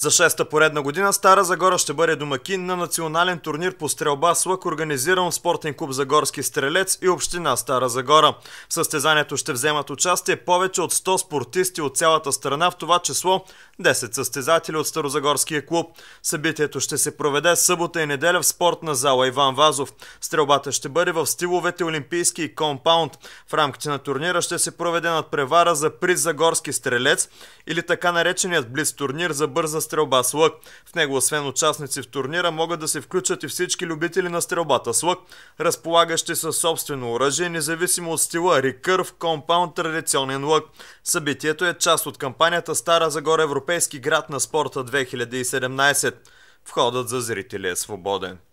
За шеста поредна година Стара Загора ще бъде домакин на национален турнир по стрелба с лък, организиран в спортен клуб Загорски стрелец и община Стара Загора. В състезанието ще вземат участие повече от 100 спортисти от цялата страна, в това число 10 състезатели от Старозагорския клуб. Събитието ще се проведе събота и неделя в спортна зала Иван Вазов. Стрелбата ще бъде в стиловете Олимпийски и Компаунд. В рамките на турнира ще се проведе надпревара за приз Загорски стрелец или така нареченият близ турнир за бърза стрелба с лък. В него, освен участници в турнира, могат да се включат и всички любители на стрелбата с лък, разполагащи със собствено оръжие, независимо от стила рекърв, компаунд, традиционен лък. Събитието е част от кампанията Стара Загора Европейски град на спорта 2017. Входът за зрители е свободен.